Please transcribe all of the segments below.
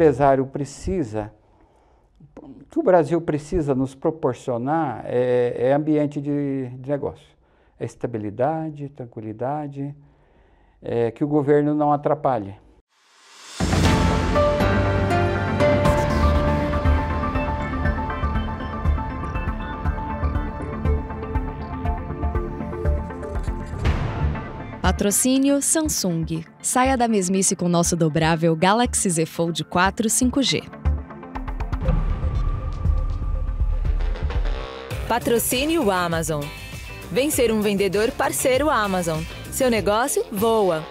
empresário precisa, o que o Brasil precisa nos proporcionar é, é ambiente de, de, negócio, é estabilidade, tranquilidade, é que o governo não atrapalhe. Patrocínio Samsung. Saia da mesmice com nosso dobrável Galaxy Z Fold 4 5G. Patrocínio Amazon. Vem ser um vendedor parceiro Amazon. Seu negócio voa.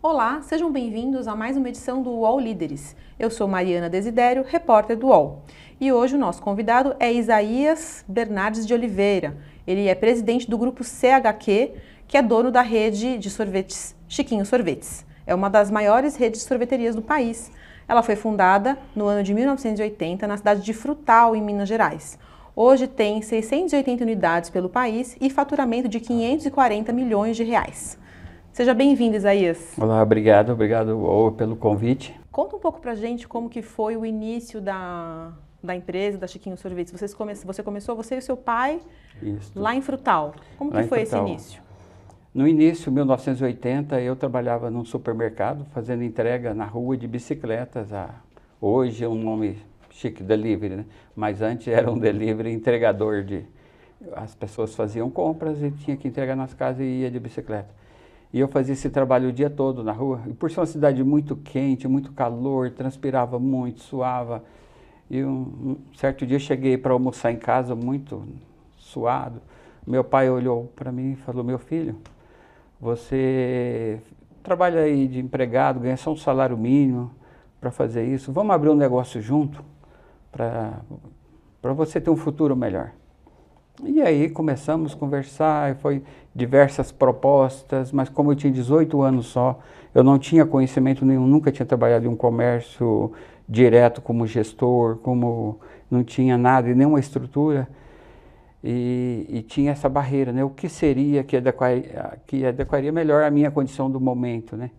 Olá, sejam bem-vindos a mais uma edição do UOL Líderes. Eu sou Mariana Desidério, repórter do UOL. E hoje o nosso convidado é Isaías Bernardes de Oliveira ele é presidente do grupo CHQ, que é dono da rede de sorvetes Chiquinho Sorvetes. É uma das maiores redes de sorveterias do país. Ela foi fundada no ano de 1980 na cidade de Frutal, em Minas Gerais. Hoje tem 680 unidades pelo país e faturamento de 540 milhões de reais. Seja bem-vindo, Isaías. Olá, obrigado, obrigado pelo convite. Conta um pouco pra gente como que foi o início da, da empresa, da Chiquinho Sorvetes, vocês come, você começou, você e seu pai, Isso. lá em Frutal. Como lá que foi Frutal. esse início? No início, 1980, eu trabalhava num supermercado fazendo entrega na rua de bicicletas. A, hoje é um nome chique, delivery, né? mas antes era um delivery entregador de... As pessoas faziam compras e tinha que entregar nas casas e ia de bicicleta. E eu fazia esse trabalho o dia todo na rua. E por ser uma cidade muito quente, muito calor, transpirava muito, suava e um, um certo dia eu cheguei para almoçar em casa muito suado. Meu pai olhou para mim e falou: Meu filho, você trabalha aí de empregado, ganha só um salário mínimo para fazer isso. Vamos abrir um negócio junto para você ter um futuro melhor. E aí começamos a conversar, foi diversas propostas, mas como eu tinha 18 anos só, eu não tinha conhecimento nenhum, nunca tinha trabalhado em um comércio direto como gestor, como não tinha nada, e nenhuma estrutura, e, e tinha essa barreira, né? O que seria que adequaria, que adequaria melhor à minha condição do momento, né?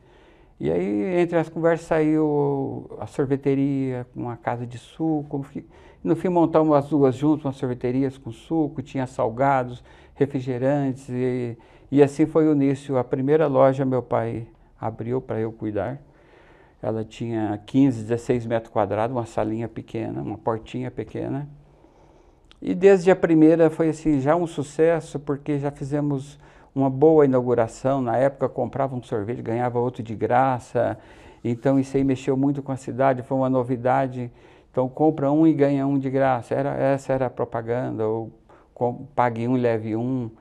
E aí, entre as conversas, saiu a sorveteria com a casa de suco. No fim, montamos as duas juntas, umas sorveterias com suco, tinha salgados, refrigerantes. E, e assim foi o início. A primeira loja meu pai abriu para eu cuidar. Ela tinha 15, 16 metros quadrados, uma salinha pequena, uma portinha pequena. E desde a primeira foi assim, já um sucesso, porque já fizemos uma boa inauguração. Na época comprava um sorvete, ganhava outro de graça. Então isso aí mexeu muito com a cidade, foi uma novidade. Então compra um e ganha um de graça. Era, essa era a propaganda, ou com, pague um e leve um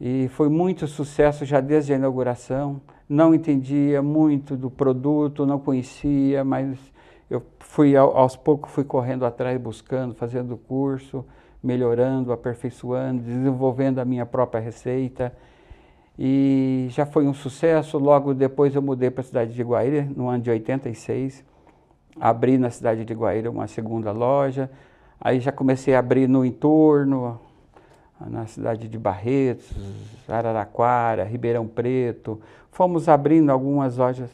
e foi muito sucesso já desde a inauguração. Não entendia muito do produto, não conhecia, mas eu fui aos poucos fui correndo atrás, buscando, fazendo curso, melhorando, aperfeiçoando, desenvolvendo a minha própria receita. E já foi um sucesso. Logo depois eu mudei para a cidade de Guaíra, no ano de 86. Abri na cidade de Guaíra uma segunda loja. Aí já comecei a abrir no entorno, na cidade de Barretos, Araraquara, Ribeirão Preto. Fomos abrindo algumas lojas.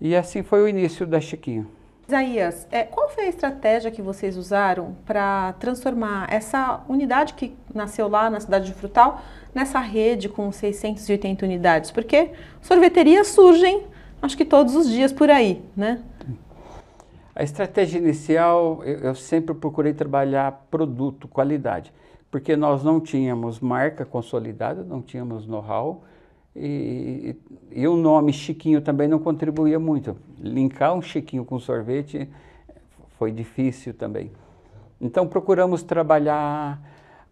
E assim foi o início da Chiquinha. Isaías, é, qual foi a estratégia que vocês usaram para transformar essa unidade que nasceu lá na cidade de Frutal nessa rede com 680 unidades? Porque sorveterias surgem, acho que todos os dias por aí, né? A estratégia inicial, eu, eu sempre procurei trabalhar produto, qualidade porque nós não tínhamos marca consolidada, não tínhamos know-how, e, e, o nome Chiquinho também não contribuía muito. Linkar um Chiquinho com sorvete foi difícil também. Então procuramos trabalhar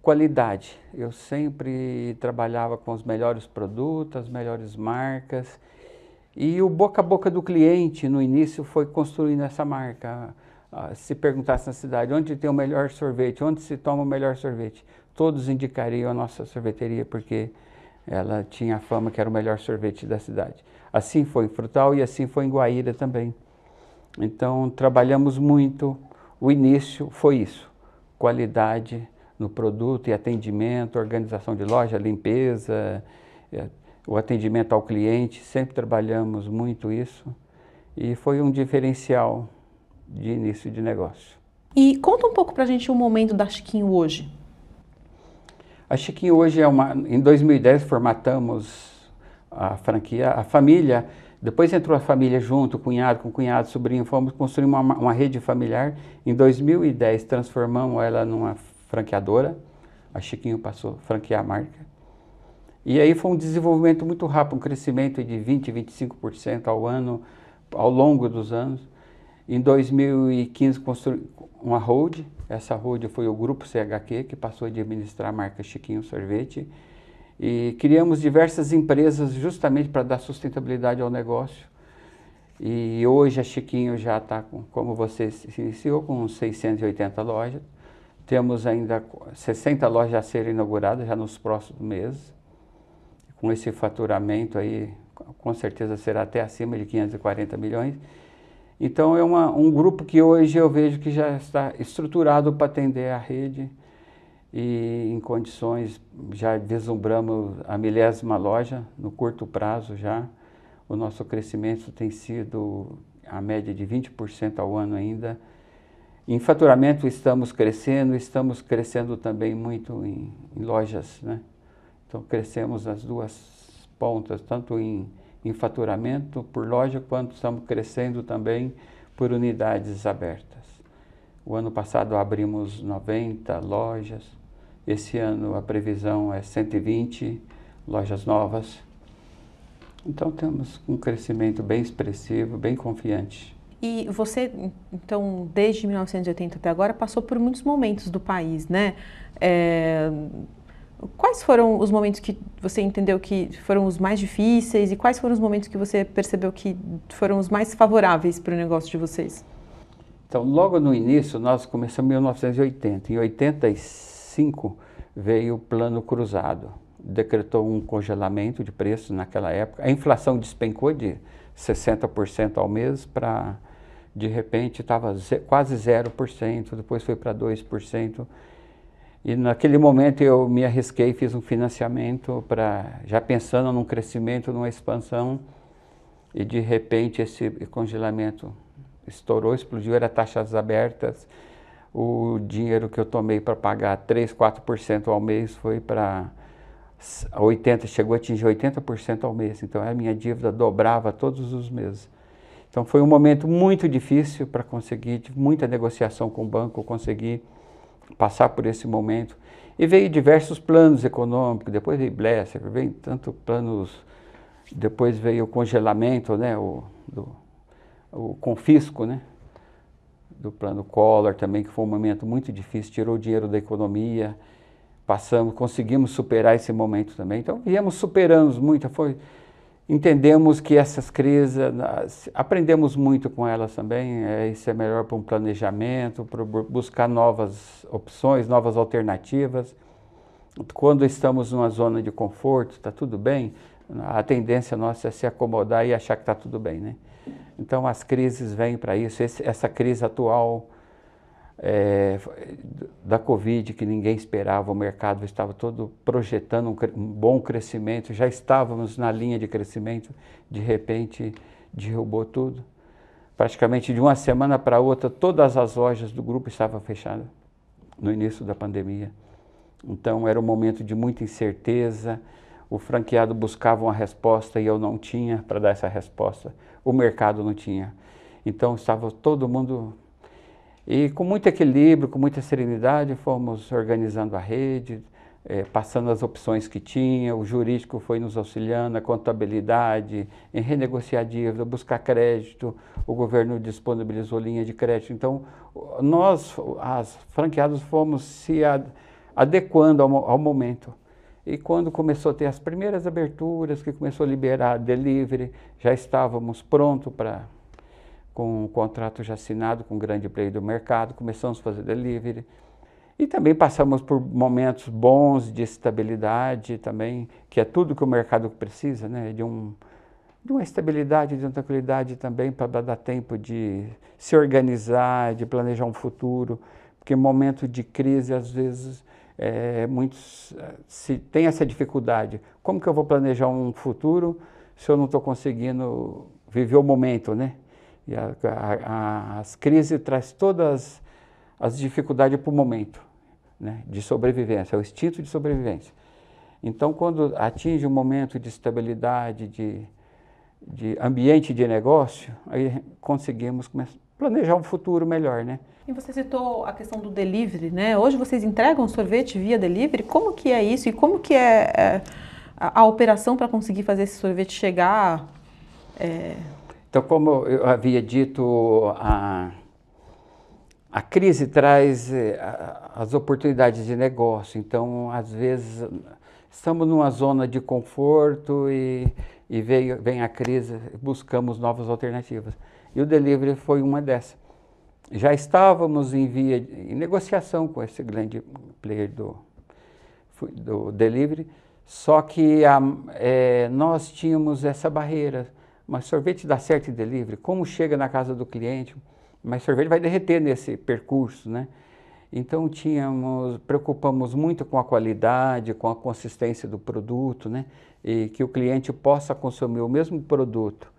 qualidade. Eu sempre trabalhava com os melhores produtos, as melhores marcas. E o boca a boca do cliente no início foi construindo essa marca. Ah, se perguntasse na cidade onde tem o melhor sorvete, onde se toma o melhor sorvete, todos indicariam a nossa sorveteria porque ela tinha a fama que era o melhor sorvete da cidade. Assim foi em Frutal e assim foi em Guaíra também. Então trabalhamos muito. O início foi isso: qualidade no produto e atendimento, organização de loja, limpeza, eh, o atendimento ao cliente. Sempre trabalhamos muito isso e foi um diferencial de início de negócio. E conta um pouco para a gente o momento da Chiquinho hoje. A Chiquinho hoje é uma. Em 2010 formatamos a franquia, a família. Depois entrou a família junto, cunhado com cunhado, sobrinho. Fomos construir uma, uma rede familiar. Em 2010 transformamos ela numa franqueadora. A Chiquinho passou a franquear a marca. E aí foi um desenvolvimento muito rápido, um crescimento de 20, 25% ao ano, ao longo dos anos. Em 2015 construímos uma hold essa road foi o Grupo CHQ, que passou a administrar a marca Chiquinho Sorvete. E criamos diversas empresas justamente para dar sustentabilidade ao negócio. E hoje a Chiquinho já está, como você se iniciou, com 680 lojas. Temos ainda 60 lojas a serem inauguradas já nos próximos meses. Com esse faturamento aí, com certeza será até acima de 540 milhões. Então é uma, um grupo que hoje eu vejo que já está estruturado para atender a rede e em condições, já deslumbramos a milésima loja no curto prazo já. O nosso crescimento tem sido a média de 20% ao ano ainda. Em faturamento estamos crescendo, estamos crescendo também muito em, em lojas, né? Então crescemos nas duas pontas, tanto em em faturamento por loja, quanto estamos crescendo também por unidades abertas. O ano passado abrimos 90 lojas, esse ano a previsão é 120 lojas novas. Então temos um crescimento bem expressivo, bem confiante. E você, então, desde 1980 até agora, passou por muitos momentos do país, né? É Quais foram os momentos que você entendeu que foram os mais difíceis e quais foram os momentos que você percebeu que foram os mais favoráveis para o negócio de vocês? Então, logo no início, nós começamos em 1980. Em 85 veio o Plano Cruzado. Decretou um congelamento de preços naquela época. A inflação despencou de 60% ao mês para, de repente, estava quase 0%, depois foi para 2%. E naquele momento eu me arrisquei, fiz um financiamento para já pensando num crescimento, numa expansão, e de repente esse congelamento estourou, explodiu, era taxas abertas. O dinheiro que eu tomei para pagar 3, 4% ao mês foi para 80, chegou a atingir 80% ao mês. Então a minha dívida dobrava todos os meses. Então foi um momento muito difícil para conseguir, muita negociação com o banco, conseguir passar por esse momento. E veio diversos planos econômicos, depois veio Blesser, veio tanto planos, depois veio o congelamento, né, o, do, o confisco, né, do plano Collor também, que foi um momento muito difícil, tirou dinheiro da economia, passamos, conseguimos superar esse momento também. Então, viemos superando muito, foi entendemos que essas crises, aprendemos muito com elas também, é, isso é melhor para um planejamento, para buscar novas opções, novas alternativas. Quando estamos numa zona de conforto, está tudo bem, a tendência nossa é se acomodar e achar que está tudo bem, né? Então as crises vêm para isso, essa crise atual é, da Covid, que ninguém esperava, o mercado estava todo projetando um, um, bom crescimento, já estávamos na linha de crescimento, de repente derrubou tudo. Praticamente de uma semana para outra, todas as lojas do grupo estavam fechadas no início da pandemia. Então era um momento de muita incerteza. O franqueado buscava uma resposta e eu não tinha para dar essa resposta. O mercado não tinha. Então estava todo mundo e com muito equilíbrio, com muita serenidade, fomos organizando a rede, eh, passando as opções que tinha, o jurídico foi nos auxiliando, a contabilidade, em renegociar dívida, buscar crédito, o governo disponibilizou linha de crédito. Então, nós, as franqueadas, fomos se adequando ao, ao momento. E quando começou a ter as primeiras aberturas, que começou a liberar delivery, já estávamos prontos para com um contrato já assinado com um grande player do mercado, começamos a fazer delivery. E também passamos por momentos bons de estabilidade também, que é tudo que o mercado precisa, né? De, um, de uma estabilidade, de uma tranquilidade também para dar tempo de se organizar, de planejar um futuro. Porque em momento de crise, às vezes, é, muitos é, se, tem essa dificuldade. Como que eu vou planejar um futuro se eu não estou conseguindo viver o momento, né? E a, a, a, as crises traz todas as dificuldades para o momento né, de sobrevivência, é o instinto de sobrevivência. Então, quando atinge um momento de estabilidade, de, de ambiente de negócio, aí conseguimos começar, planejar um futuro melhor, né? E você citou a questão do delivery, né? Hoje vocês entregam sorvete via delivery. Como que é isso e como que é, é a, a, operação para conseguir fazer esse sorvete chegar é então, como eu havia dito, a, a crise traz eh, as oportunidades de negócio. Então, às vezes, estamos numa zona de conforto e, e veio, vem a crise, buscamos novas alternativas. E o delivery foi uma dessas. Já estávamos em via em negociação com esse grande player do, do delivery, só que a, é, nós tínhamos essa barreira mas sorvete dá certo e delivery, como chega na casa do cliente, mas sorvete vai derreter nesse percurso, né? Então tínhamos, preocupamos muito com a qualidade, com a consistência do produto, né? E que o cliente possa consumir o mesmo produto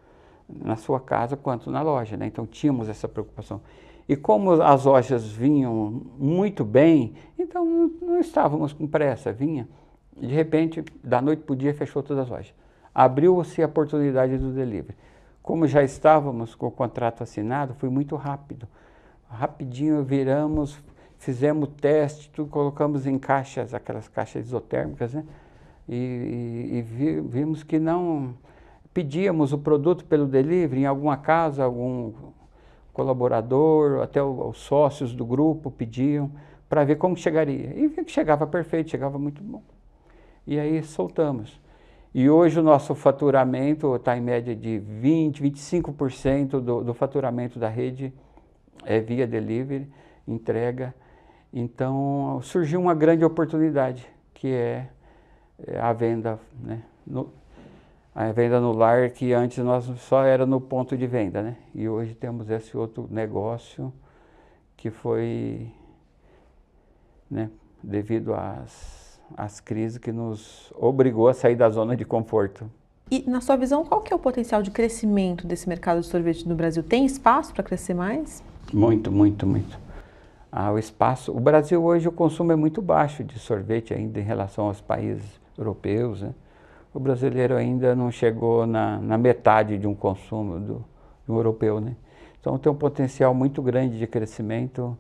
na sua casa quanto na loja, né? Então tínhamos essa preocupação. E como as lojas vinham muito bem, então não estávamos com pressa, vinha. De repente, da noite para o dia, fechou todas as lojas abriu-se a oportunidade do delivery. Como já estávamos com o contrato assinado, foi muito rápido. Rapidinho viramos, fizemos teste, tudo, colocamos em caixas, aquelas caixas isotérmicas, né? E, e, e vi, vimos que não pedíamos o produto pelo delivery em alguma casa, algum colaborador, até o, os sócios do grupo pediam para ver como chegaria. E chegava perfeito, chegava muito bom. E aí soltamos. E hoje o nosso faturamento está em média de 20%, 25% do, do faturamento da rede é via delivery, entrega. Então surgiu uma grande oportunidade, que é, é a venda, né? No, a venda no lar, que antes nós só era no ponto de venda, né? E hoje temos esse outro negócio que foi, né, devido às as crises que nos obrigou a sair da zona de conforto. E na sua visão, qual que é o potencial de crescimento desse mercado de sorvete no Brasil? Tem espaço para crescer mais? Muito, muito, muito. Ah, o espaço. O Brasil hoje o consumo é muito baixo de sorvete ainda em relação aos países europeus. Né? O brasileiro ainda não chegou na, na metade de um consumo do, do europeu, né? Então tem um potencial muito grande de crescimento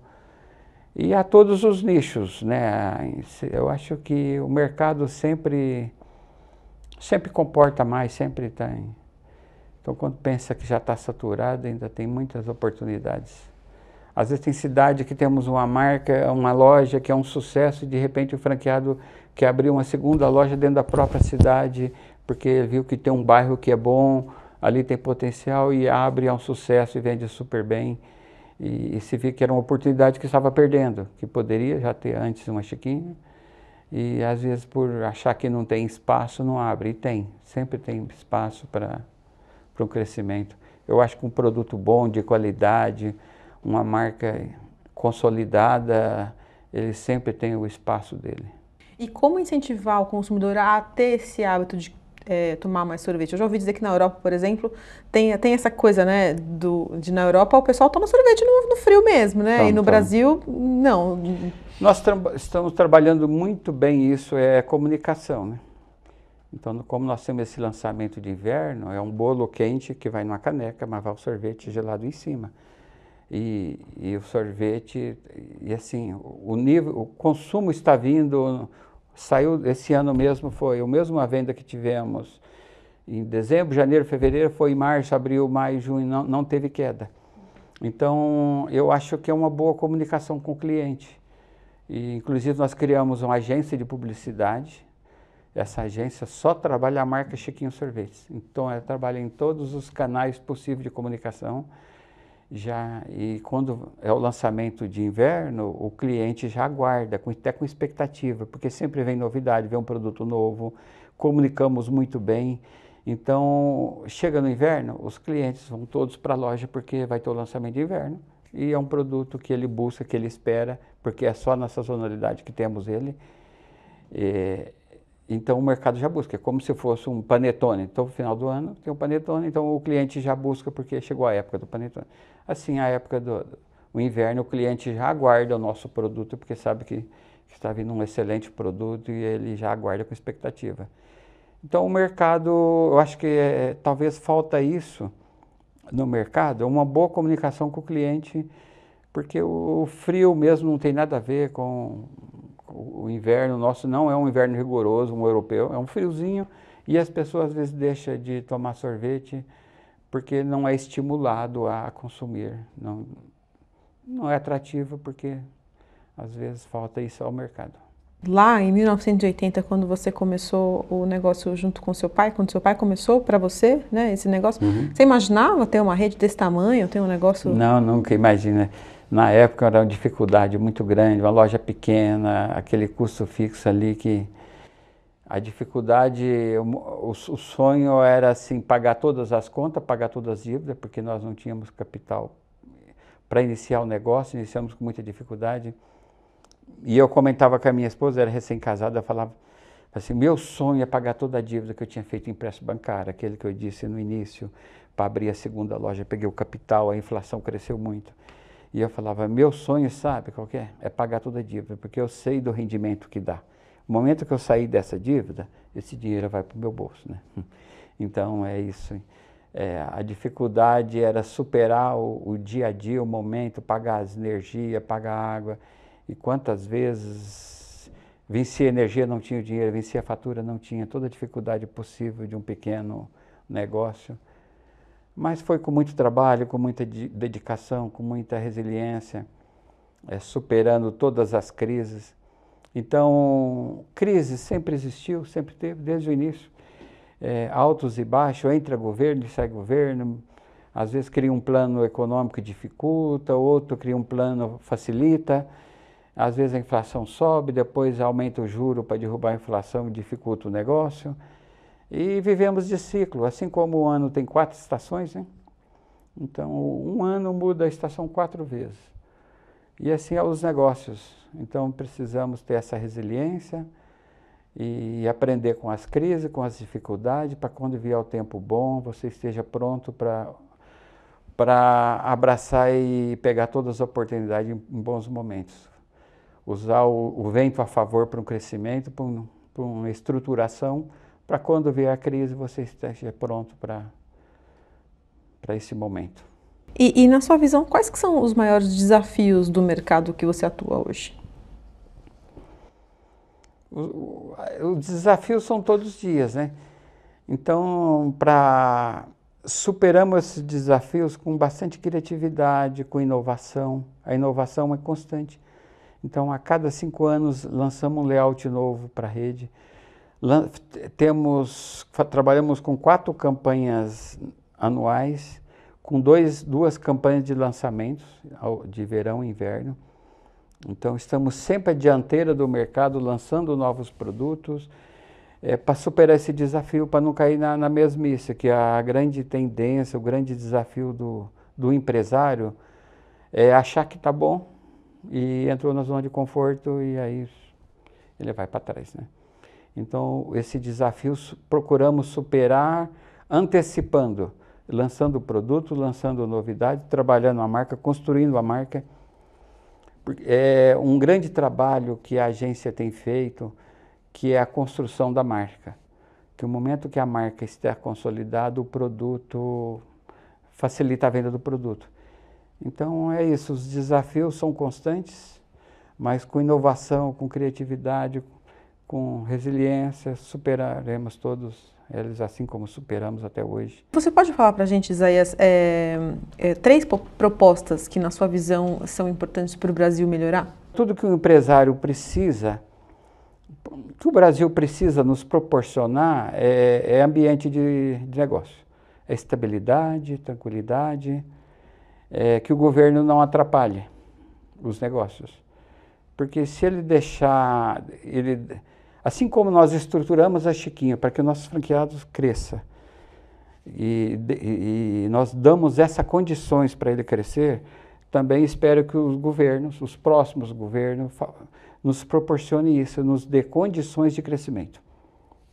e a todos os nichos, né? Eu acho que o mercado sempre sempre comporta mais, sempre tem. Então quando pensa que já está saturado, ainda tem muitas oportunidades. Às vezes tem cidade que temos uma marca, uma loja que é um sucesso e de repente o franqueado quer abrir uma segunda loja dentro da própria cidade, porque viu que tem um bairro que é bom, ali tem potencial e abre, é um sucesso e vende super bem. E, e se vê que era uma oportunidade que estava perdendo, que poderia já ter antes uma chiquinha. E às vezes por achar que não tem espaço, não abre. E tem, sempre tem espaço para o crescimento. Eu acho que um produto bom, de qualidade, uma marca consolidada, ele sempre tem o espaço dele. E como incentivar o consumidor a ter esse hábito de é, tomar mais sorvete. Eu já ouvi dizer que na Europa, por exemplo, tem, tem essa coisa, né, do, de na Europa o pessoal toma sorvete no, no frio mesmo, né? Então, e no então. Brasil, não. Nós tra estamos trabalhando muito bem isso, é comunicação, né? Então, como nós temos esse lançamento de inverno, é um bolo quente que vai numa caneca, mas vai o sorvete gelado em cima. E, e o sorvete, e assim, o nível, o consumo está vindo Saiu esse ano mesmo, foi a mesma venda que tivemos em dezembro, janeiro, fevereiro, foi em março, abril, maio, junho, não, não teve queda. Então, eu acho que é uma boa comunicação com o cliente. E, inclusive, nós criamos uma agência de publicidade. Essa agência só trabalha a marca Chiquinho Sorvetes. Então, ela trabalha em todos os canais possíveis de comunicação já e quando é o lançamento de inverno, o cliente já aguarda, com, até com expectativa, porque sempre vem novidade, vem um produto novo, comunicamos muito bem. Então, chega no inverno, os clientes vão todos para a loja porque vai ter o lançamento de inverno e é um produto que ele busca, que ele espera, porque é só na sazonalidade que temos ele. É, então o mercado já busca, é como se fosse um panetone. Então, no final do ano tem um panetone, então o cliente já busca porque chegou a época do panetone. Assim, a época do o inverno, o cliente já aguarda o nosso produto porque sabe que, que está vindo um excelente produto e ele já aguarda com expectativa. Então, o mercado, eu acho que é, talvez falta isso no mercado, é uma boa comunicação com o cliente, porque o, o frio mesmo não tem nada a ver com o, inverno nosso não é um inverno rigoroso, um europeu, é um friozinho e as pessoas às vezes deixam de tomar sorvete porque não é estimulado a consumir, não, não é atrativo porque às vezes falta isso ao mercado. Lá em 1980, quando você começou o negócio junto com seu pai, quando seu pai começou para você, né, esse negócio, uhum. você imaginava ter uma rede desse tamanho, ter um negócio? Não, nunca imagina na época era uma dificuldade muito grande, uma loja pequena, aquele custo fixo ali que a dificuldade, o, o sonho era assim pagar todas as contas, pagar todas as dívidas, porque nós não tínhamos capital para iniciar o negócio, iniciamos com muita dificuldade. E eu comentava com a minha esposa, era recém-casada, falava assim, meu sonho é pagar toda a dívida que eu tinha feito em empréstimo bancário, aquele que eu disse no início, para abrir a segunda loja, peguei o capital, a inflação cresceu muito. E eu falava, meu sonho, sabe qual que é? É pagar toda a dívida, porque eu sei do rendimento que dá. No momento que eu sair dessa dívida, esse dinheiro vai para o meu bolso, né? Então é isso. É, a dificuldade era superar o, o, dia a dia, o momento, pagar as energias, pagar a água. E quantas vezes vencia a energia, não tinha o dinheiro, vencia a fatura, não tinha. Toda a dificuldade possível de um pequeno negócio. Mas foi com muito trabalho, com muita dedicação, com muita resiliência, é, superando todas as crises. Então, crise sempre existiu, sempre teve, desde o início. É, altos e baixos, entra governo e sai governo. Às vezes cria um plano econômico que dificulta, outro cria um plano facilita. Às vezes a inflação sobe, depois aumenta o juro para derrubar a inflação e dificulta o negócio. E vivemos de ciclo, assim como o ano tem quatro estações, né? Então, um ano muda a estação quatro vezes. E assim é os negócios. Então, precisamos ter essa resiliência e aprender com as crises, com as dificuldades, para quando vier o tempo bom, você esteja pronto para para abraçar e pegar todas as oportunidades em bons momentos. Usar o, o vento a favor para um crescimento, para, um, para uma estruturação para quando vier a crise você esteja pronto para, para esse momento. E, e, na sua visão, quais que são os maiores desafios do mercado que você atua hoje? Os desafios são todos os dias, né? Então, para superamos esses desafios com bastante criatividade, com inovação. A inovação é constante. Então, a cada cinco anos lançamos um layout novo para a rede temos, trabalhamos com quatro campanhas anuais, com dois, duas campanhas de lançamentos, de verão e inverno. Então, estamos sempre à dianteira do mercado, lançando novos produtos, é, para superar esse desafio, para não cair na, na mesmice, que a grande tendência, o grande desafio do, do empresário é achar que está bom e entrou na zona de conforto e aí ele vai para trás, né? Então, esse desafio procuramos superar antecipando, lançando o produto, lançando novidade, trabalhando a marca, construindo a marca. É um grande trabalho que a agência tem feito, que é a construção da marca. Que o momento que a marca estiver consolidada, o produto facilita a venda do produto. Então é isso, os desafios são constantes, mas com inovação, com criatividade, com resiliência, superaremos todos eles, assim como superamos até hoje. Você pode falar para a gente, Isaías, é, é, três propostas que, na sua visão, são importantes para o Brasil melhorar? Tudo que o empresário precisa, que o Brasil precisa nos proporcionar é, é ambiente de, de, negócio. É estabilidade, tranquilidade, é que o governo não atrapalhe os negócios. Porque se ele deixar, ele, assim como nós estruturamos a Chiquinha para que o nosso franqueado cresça, e, e, e nós damos essas condições para ele crescer, também espero que os governos, os próximos governos, nos proporcione isso, nos dê condições de crescimento.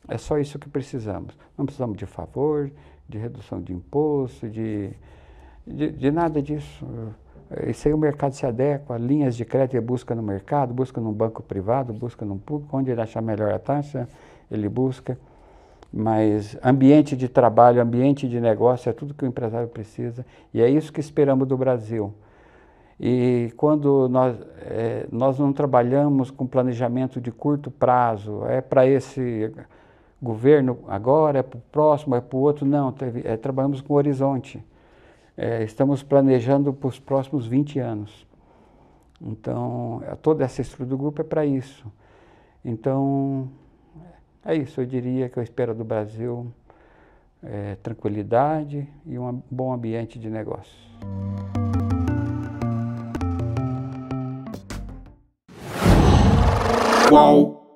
É só isso que precisamos. Não precisamos de favor, de redução de imposto, de, de, de nada disso. É, isso aí o mercado se adequa, linhas de crédito busca no mercado, busca num banco privado, busca num público, onde ele achar melhor a taxa, ele busca. Mas ambiente de trabalho, ambiente de negócio, é tudo que o empresário precisa. E é isso que esperamos do Brasil. E quando nós, é, nós não trabalhamos com planejamento de curto prazo, é para esse governo agora, é para o próximo, é para o outro, não, é, trabalhamos com horizonte. É, estamos planejando para os próximos 20 anos. Então, é, toda essa estrutura do grupo é para isso. Então, é isso, eu diria que eu espero do Brasil é, tranquilidade e um bom ambiente de negócios. Qual